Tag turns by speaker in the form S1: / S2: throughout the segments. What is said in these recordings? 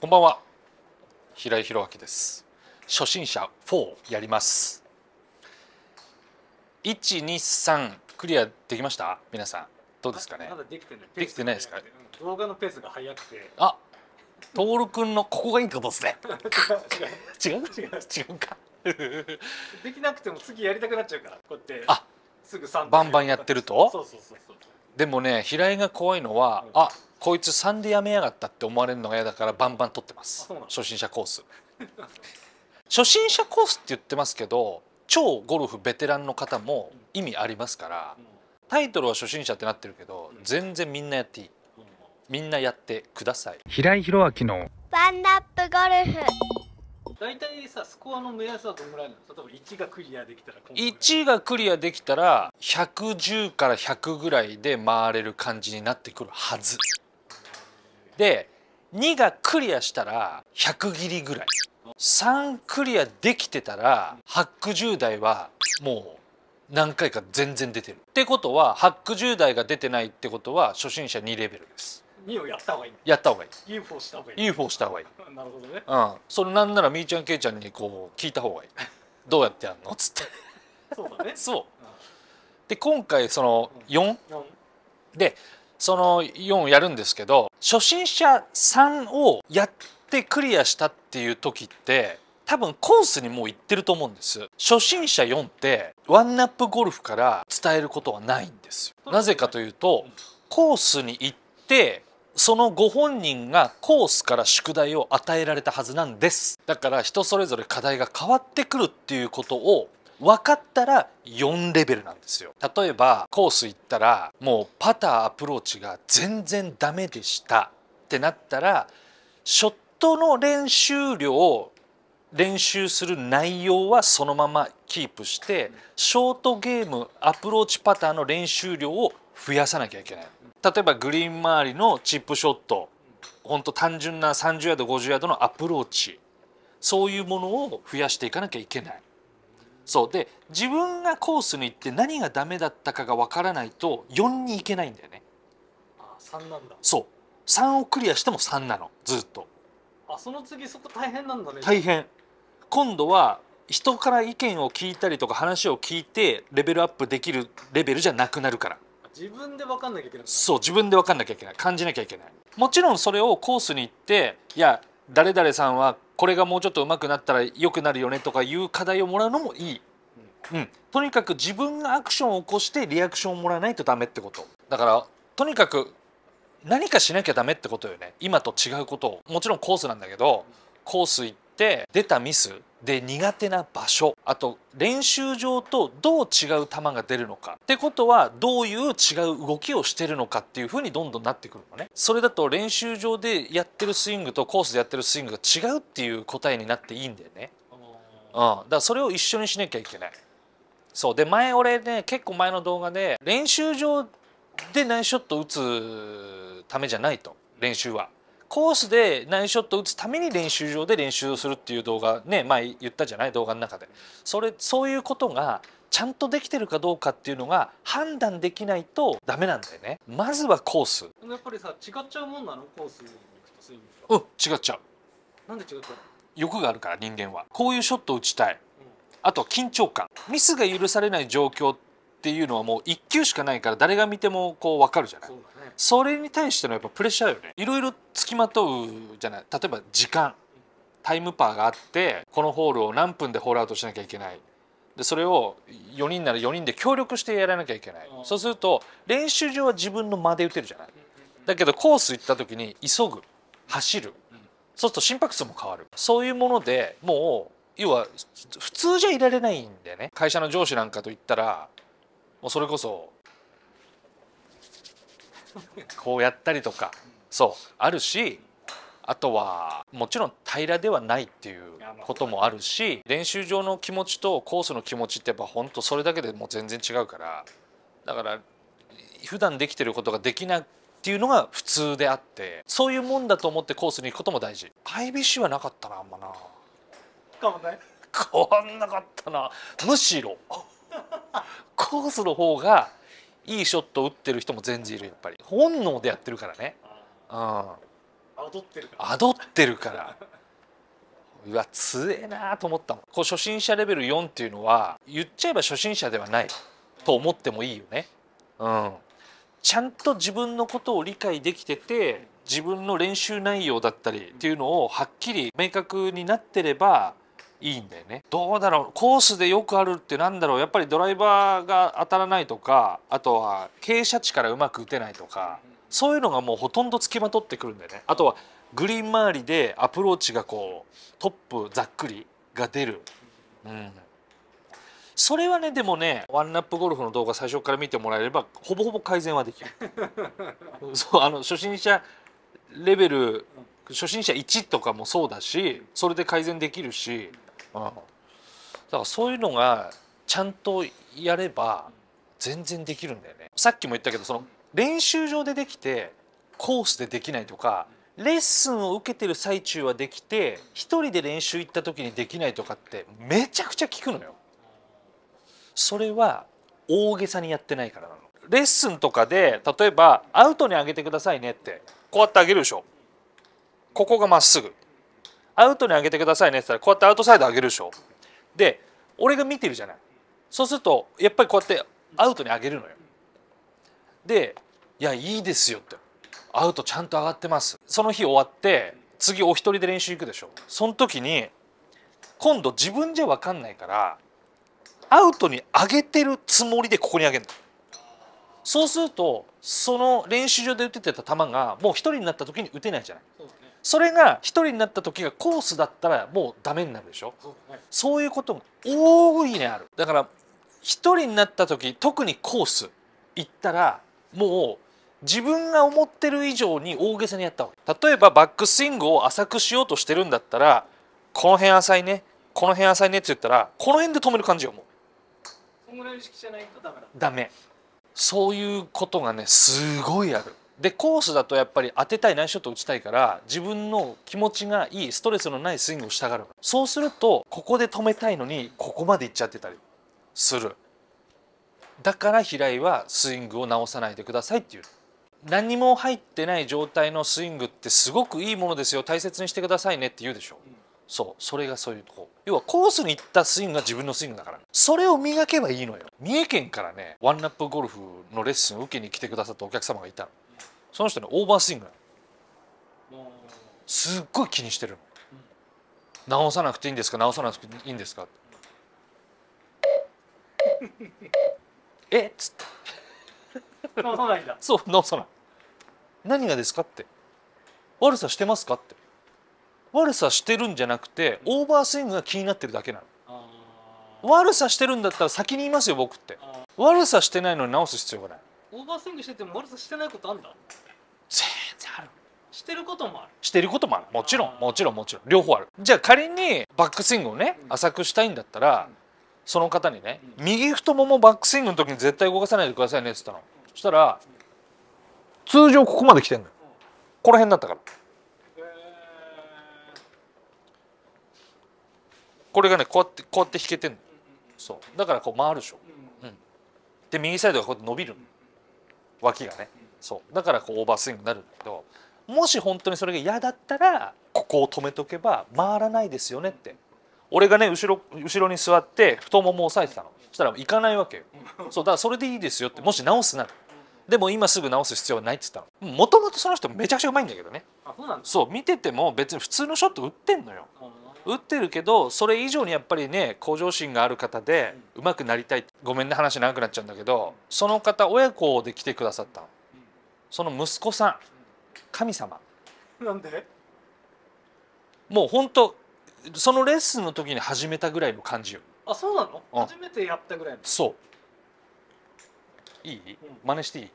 S1: こんばんは平井博明です初心者4やります123クリアできました皆さんどうですかねまだできてないできてないですか動画のペースが早くてあ、トールくんのここがいいことですね 違う違う違う違うかできなくても次やりたくなっちゃうからこうやってあすぐ3バンバンやってるとそうそうそうそうでもね平井が怖いのは、うん、あこいつ3でやめやがったって思われるのが嫌だからバンバン取ってます初心者コース初心者コースって言ってますけど超ゴルフベテランの方も意味ありますからタイトルは初心者ってなってるけど全然みんなやっていいみんなやってください平井宏明のワンナップゴルフ大体さスコアの目安はどんぐらいなの例えば1がクリアできたら1がクリアできたら110から100ぐらいで回れる感じになってくるはずで2がクリアしたら100切りぐらい3クリアできてたら8ッ10台はもう何回か全然出てるってことは8ッ10台が出てないってことは初心者2レベルです2をやった方がいいやった方がいい UFO したがいい UFO した方がいい なるほどねうんそれなんならみーちゃんけいちゃんにこう聞いた方がいいどうやってやんのっつってそうだね そう、うん、で今回その4、4でその4をやるんですけど初心者3をやってクリアしたっていう時って多分コースにもう行ってると思うんです初心者4ってワンナップゴルフから伝えることはないんですよなぜかというとコースに行ってそのご本人がコースから宿題を与えられたはずなんですだから人それぞれ課題が変わってくるっていうことを分かったら4レベルなんですよ例えばコース行ったらもうパターアプローチが全然ダメでしたってなったらショットの練習量を練習する内容はそのままキープしてショートゲームアプローチパターの練習量を増やさなきゃいけない例えばグリーン周りのチップショットほんと単純な30ヤード50ヤードのアプローチそういうものを増やしていかなきゃいけないそうで自分がコースに行って何がダメだったかがわからないと4に行けないんだよねあ3なんだそう3をクリアしても3なのずっとあその次そこ大変なんだね大変今度は人から意見を聞いたりとか話を聞いてレベルアップできるレベルじゃなくなるから自分で分かんなきゃいけないそう自分で分かんなきゃいけない感じなきゃいけないもちろんそれをコースに行っていや誰々さんはこれがもうちょっと上手くなったら良くなるよねとかいう課題をもらうのもいい、うん、とにかく自分がアクションを起こしてリアクションをもらわないとダメってことだからとにかく何かしなきゃダメってことよね今と違うことをもちろんコースなんだけどコース行って出たミスで苦手な場所あと練習場とどう違う球が出るのかってことはどういう違う動きをしてるのかっていうふうにどんどんなってくるのねそれだと練習場でやってるスイングとコースでやってるスイングが違うっていう答えになっていいんだよね、うん、だからそれを一緒にしなきゃいけないそうで前俺ね結構前の動画で練習場でナイスショット打つためじゃないと練習はコースでナイスショットを打つために練習場で練習をするっていう動画ね前、言ったじゃない動画の中でそれそういうことがちゃんとできてるかどうかっていうのが判断できないとダメなんだよねまずはコースやっぱりさ違っちゃうもんなのコースに行くとスイングうん違っちゃうなんで違っちゃう欲があるから人間はこういうショットを打ちたい、うん、あとは緊張感ミスが許されない状況ってっていうのはもう一球しかないから誰が見てもこう分かるじゃない、ね、それに対してのやっぱプレッシャーよねいろいろつきまとうじゃない例えば時間タイムパーがあってこのホールを何分でホールアウトしなきゃいけないでそれを4人なら4人で協力してやらなきゃいけないそうすると練習場は自分の間で打てるじゃないだけどコース行った時に急ぐ走るそうすると心拍数も変わるそういうものでもう要は普通じゃいられないんだよね会社の上司なんかと言ったらもうそれこそこうやったりとかそうあるしあとはもちろん平らではないっていうこともあるし練習場の気持ちとコースの気持ちってやっぱほんとそれだけでもう全然違うからだから普段できてることができないっていうのが普通であってそういうもんだと思ってコースに行くことも大事 IBC はなかったなあんまな変わんなかったなむしろコースの方がいいショットを打ってる人も全然いるやっぱり本能でやってるからねうん踊ってるからってるからうわ強えなと思ったもんこう初心者レベル4っていうのは言っちゃえば初心者ではないと思ってもいいよねうんちゃんと自分のことを理解できてて自分の練習内容だったりっていうのをはっきり明確になってればいいんだよねどうだろうコースでよくあるってなんだろうやっぱりドライバーが当たらないとかあとは傾斜地からうまく打てないとかそういうのがもうほとんどつきまとってくるんだよねあとはグリーン周りでアプローチがこうトップざっくりが出る、うん、それはねでもねワンナップゴルフの動画最初から見てもらえればほぼほぼ改善はできる そうあの初心者レベル初心者1とかもそうだしそれで改善できるしうん、だからそういうのがちゃんとやれば全然できるんだよねさっきも言ったけどその練習場でできてコースでできないとかレッスンを受けてる最中はできて一人で練習行った時にできないとかってめちゃくちゃ効くのよ。それは大げさにやってないからなの。レッスンとかで例えばアウトに上げてくださいねってこうやって上げるでしょ。ここがまっすぐアウトに上げてくださいねって言ったらこうやってアウトサイド上げるでしょで俺が見てるじゃないそうするとやっぱりこうやってアウトに上げるのよで「いやいいですよ」って「アウトちゃんと上がってます」その日終わって次お一人で練習行くでしょその時に今度自分じゃ分かんないからアウトに上げてるつもりでここに上げるのそうするとその練習場で打ててた球がもう一人になった時に打てないじゃないそれが一人になった時がコースだったらもうダメになるでしょそう,、ね、そういうことが多いねあるだから一人になった時特にコース行ったらもう自分が思ってる以上に大げさにやった方がいい例えばバックスイングを浅くしようとしてるんだったらこの辺浅いねこの辺浅いねって言ったらこの辺で止める感じよもうそんぐらい意識じゃないとダメだダメそういうことがねすごいあるでコースだとやっぱり当てたいナイスショット打ちたいから自分の気持ちがいいストレスのないスイングをしたがるそうするとここで止めたいのにここまで行っちゃってたりするだから平井はスイングを直さないでくださいっていう何も入ってない状態のスイングってすごくいいものですよ大切にしてくださいねって言うでしょそうそれがそういうとこ要はコースに行ったスイングが自分のスイングだからそれを磨けばいいのよ三重県からねワンラップゴルフのレッスンを受けに来てくださったお客様がいたのその人のオーバースイングすっごい気にしてる直さなくていいんですか直さなくていいんですか えっつって直さないんだそう直さない何がですかって悪さしてますかって悪さしてるんじゃなくてオーバースイングが気になってるだけなの悪さしてるんだったら先に言いますよ僕って悪さしてないのに直す必要がないオーバースイングしてても丸さしてないことあんだ全然あるしてることもあるしてることもあるもちろんもちろんもちろん両方あるじゃあ仮にバックスイングをね浅くしたいんだったら、うん、その方にね、うん、右太ももバックスイングの時に絶対動かさないでくださいねっつったのそしたら通常ここまで来てんのよこの辺だったから。これがねこうやってこうやって引けてんのそうだからこう回るでしょ、うん、で右サイドがこうやって伸びるの脇がねそうだからこうオーバースイングになるんだけどもし本当にそれが嫌だったらここを止めとけば回らないですよねって俺がね後ろ後ろに座って太ももを押さえてたのそしたら行かないわけよそうだからそれでいいですよってもし直すならでも今すぐ直す必要はないって言ったのもともとその人めちゃくちゃうまいんだけどねそう見てても別に普通のショット打ってんのよ打ってるけどそれ以上にやっぱりね向上心がある方でうまくなりたいごめんね話長くなっちゃうんだけどその方親子で来てくださったその息子さん神様なんでもう本当そのレッスンの時に始めたぐらいの感じよあそうなの、うん、初めてやったぐらいのそういい、真似していい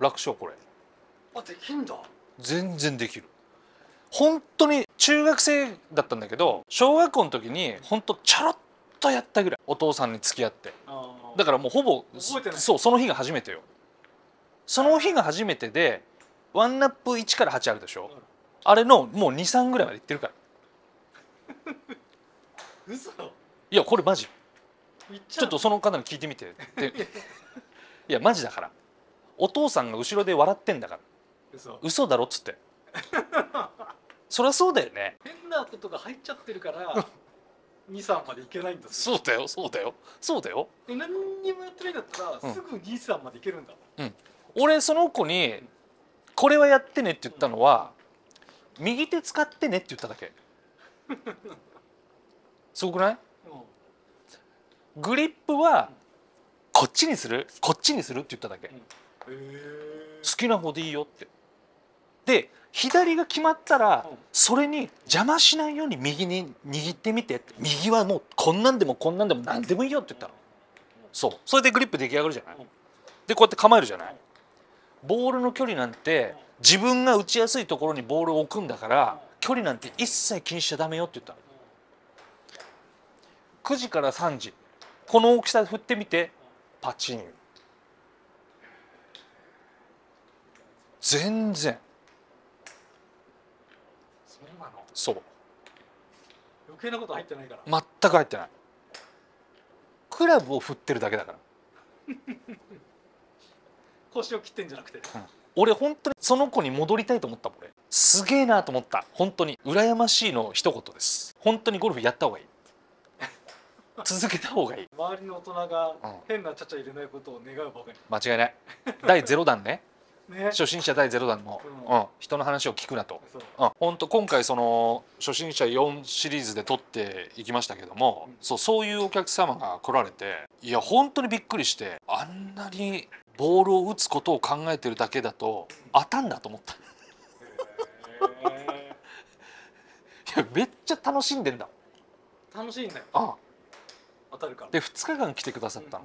S1: 楽勝これあできんだ全然できる本当に中学生だったんだけど小学校の時に本当ちャろっとやったぐらいお父さんに付き合ってだからもうほぼそうその日が初めてよその日が初めてでワンナップ1から8あるでしょ、うん、あれのもう23ぐらいまでいってるから 嘘いやこれマジちょっとその方に聞いてみてっていやマジだからお父さんが後ろで笑ってんだから嘘嘘だろっつって そりゃそうだよね変なことが入っちゃってるから23 までいけないんだそうだよそうだよそうだよ何にもやってないんだったら、うん、すぐ23までいけるんだ、うん、俺その子に、これはやってね」って言ったのは、右手使ってねって言っただけ すごくない、グリップは、こっちにするこっちにするって言っただけ、好きな方でいいよってで左が決まったらそれに邪魔しないように右に握ってみてて右はもうこんなんでもこんなんでも何でもいいよって言ったのそうそれでグリップ出来上がるじゃないでこうやって構えるじゃないボールの距離なんて自分が打ちやすいところにボールを置くんだから距離なんて一切気にしちゃダメよって言ったの9時から3時この大きさ振ってみてパチン全然そうなのそう余計なこと入ってないから全く入ってないクラブを振ってるだけだから 腰を切ってんじゃなくて、うん、俺本当にその子に戻りたいと思った俺すげえなと思った本当に羨ましいの一言です本当にゴルフやった方がいい 続けた方がいい周りの大人が変なちゃちゃ入れないことを願うばかり、間違いない第0弾ね初心者第0弾の、うん人の話を聞くなと、うん、本当今回その初心者4シリーズで撮っていきましたけども、そうそういうお客様が来られていや本当にびっくりしてあんなにボールを打つことを考えてるだけだと当たんだと思った。いやめっちゃ楽しんでんだ楽しいんだよで2日間来てくださったの、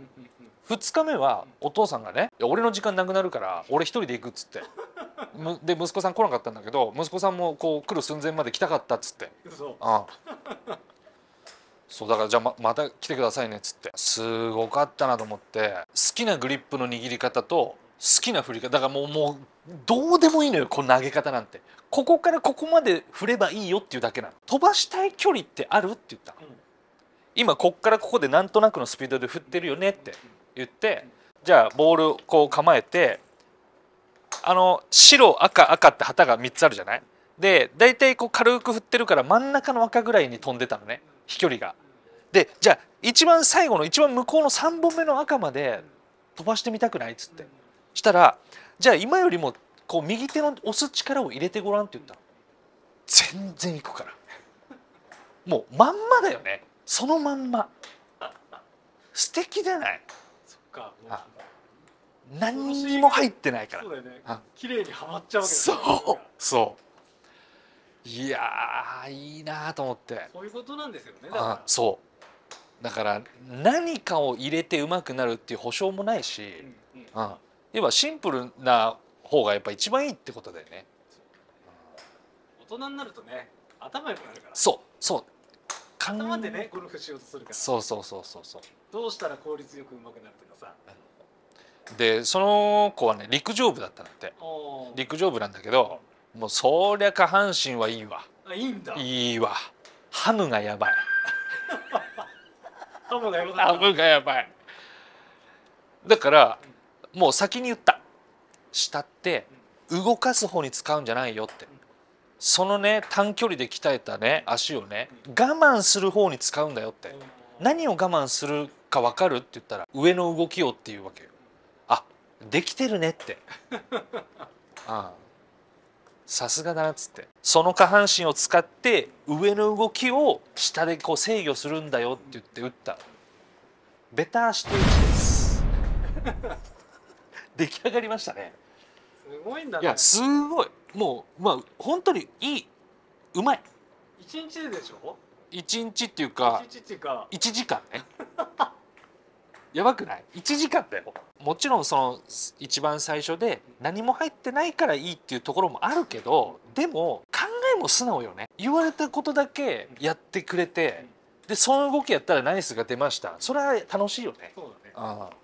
S1: 2日目はお父さんがね「俺の時間なくなるから俺一人で行く」っつってで息子さん来なかったんだけど息子さんもこう来る寸前まで来たかったっつってそうああそうだからじゃあままた来てくださいねっつってすごかったなと思って好きなグリップの握り方と好きな振り方だからもうもうどうでもいいのよこの投げ方なんてここからここまで振ればいいよっていうだけなの飛ばしたい距離ってあるって言ったの、うん今こっからここでなんとなくのスピードで振ってるよねって言ってじゃあボールこう構えてあの白赤赤って旗が3つあるじゃないで大体こう軽く振ってるから真ん中の赤ぐらいに飛んでたのね飛距離が。でじゃあ一番最後の一番向こうの3本目の赤まで飛ばしてみたくないっつってしたらじゃあ今よりもこう右手の押す力を入れてごらんって言ったの全然いくからもうまんまだよねそのまんま素敵じゃないそっか何にも入ってないからそうだ綺麗にはまっちゃうわけそうそういやいいなと思ってそういうことなんですよねあそうだから何かを入れてうまくなるっていう保証もないし、うんうん、要はシンプルな方がやっぱ一番いいってことだよね大人になるとね頭よくなるからそうそう頭でねゴルフしようとするからそうそうそうそうそうどうしたら効率よくうまくなるとかさでその子はね陸上部だったんだって陸上部なんだけどもうそりゃ下半身はいいわあいいんだいいわハムがやばい ハムがやばいハムがやばいだから、もう先に言った下って動かす方に使うんじゃないよって、うんそのね短距離で鍛えたね足をね我慢する方に使うんだよって何を我慢するか分かるって言ったら上の動きをっていうわけよあできてるねって ああさすがだなっつってその下半身を使って上の動きを下でこう制御するんだよって言って打ったベターし打ちです 出来上がりましたねすごいんだねいやすごいもうまあ本当にいいうまい一日でしょ一う一日っていうか1時間ね やばくない1時間だよもちろんその一番最初で何も入ってないからいいっていうところもあるけどでも考えも素直よね言われたことだけやってくれてでその動きやったらナイスが出ましたそれは楽しいよねそうだねああ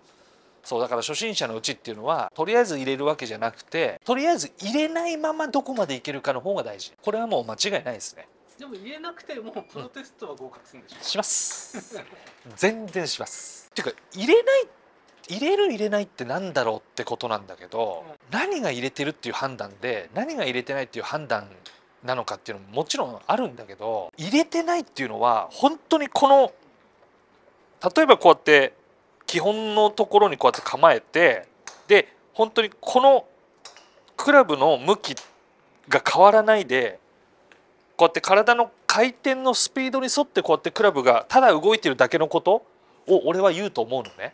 S1: そうだから初心者のうちっていうのはとりあえず入れるわけじゃなくてとりあえず入れないままどこまでいけるかの方が大事これはもう間違いないですねでも入れなくてもプロテストは合格するんでしょ、うん、します 全然しますっていうか入れない入れる入れないってなんだろうってことなんだけど、うん、何が入れてるっていう判断で何が入れてないっていう判断なのかっていうのももちろんあるんだけど入れてないっていうのは本当にこの例えばこうやって基本のところにこうやって構えてで本当にこのクラブの向きが変わらないでこうやって体の回転のスピードに沿ってこうやってクラブがただ動いてるだけのことを俺は言うと思うのね。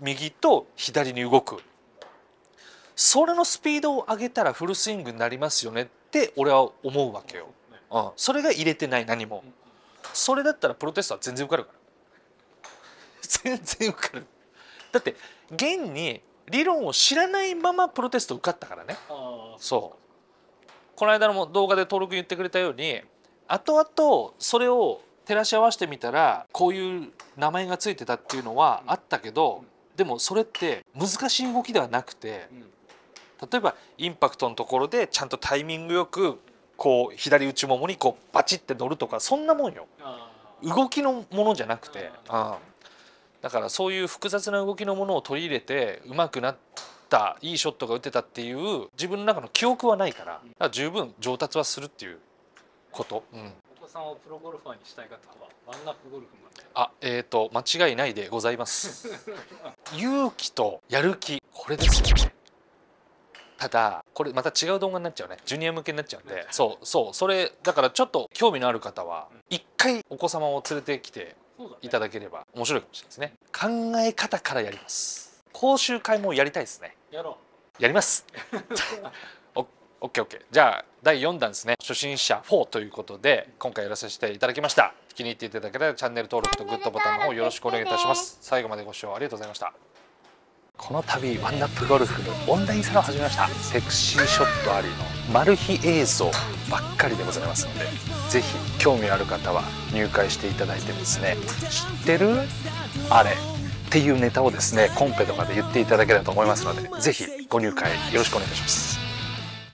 S1: 右と左に動くそれのスピードを上げたらフルスイングになりますよねって俺は思うわけよ。うん、それが入れてない何も。それだったらプロテストは全然受かるから。全然受かるだって現に理論を知らないままプロテスト受かったからねそうこの間の動画で登録言ってくれたように後々それを照らし合わせてみたらこういう名前が付いてたっていうのはあったけど、でもそれって難しい動きではなくて、例えばインパクトのところでちゃんとタイミングよくこう左内ももにこうバチって乗るとかそんなもんよ動きのものじゃなくて。うんだからそういう複雑な動きのものを取り入れてうまくなったいいショットが打てたっていう自分の中の記憶はないからから十分上達はするっていうこと。うん子さんをプロゴルファーにしたい方はワンナップゴルフあ、えっ、ー、と間違いないでございます 勇気とやる気これですよねただこれまた違う動画になっちゃうねジュニア向けになっちゃうんでそうそうそれだからちょっと興味のある方は一回お子様を連れてきていただければ面白いかもしれないですね考え方からやります講習会もやりたいですねやろうやります オッケーオッケーじゃあ第4弾ですね初心者4ということで今回やらせていただきました気に入っていただけたらチャンネル登録とグッドボタンの方よろしくお願いいたします最後までご視聴ありがとうございましたこの度ワンナップゴルフのオンラインサロン始めましたセクシーショットありのマル秘映像ばっかりでございますので是非興味のある方は入会していただいてですね知ってるあれっていうネタをですねコンペとかで言っていただければと思いますので是非ご入会よろしくお願いします